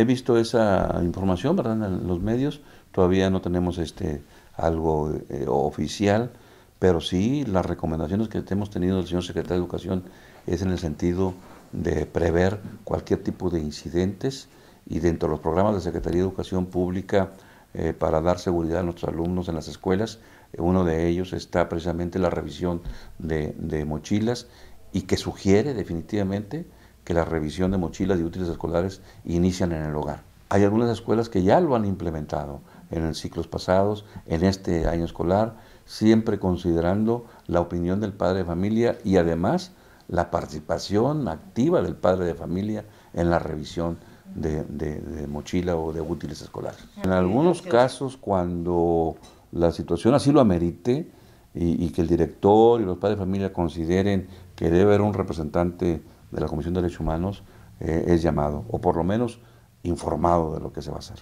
He visto esa información, ¿verdad? En los medios todavía no tenemos este algo eh, oficial, pero sí las recomendaciones que hemos tenido del señor secretario de Educación es en el sentido de prever cualquier tipo de incidentes y dentro de los programas de Secretaría de Educación Pública eh, para dar seguridad a nuestros alumnos en las escuelas, eh, uno de ellos está precisamente la revisión de, de mochilas y que sugiere definitivamente que la revisión de mochilas y útiles escolares inician en el hogar. Hay algunas escuelas que ya lo han implementado en ciclos pasados, en este año escolar, siempre considerando la opinión del padre de familia y además la participación activa del padre de familia en la revisión de, mochila o de útiles escolares. En algunos casos, cuando la situación así lo amerite y, y que el director y los padres de familia consideren que debe haber un representante de la Comisión de Derechos Humanos eh, es llamado, o por lo menos informado de lo que se va a hacer.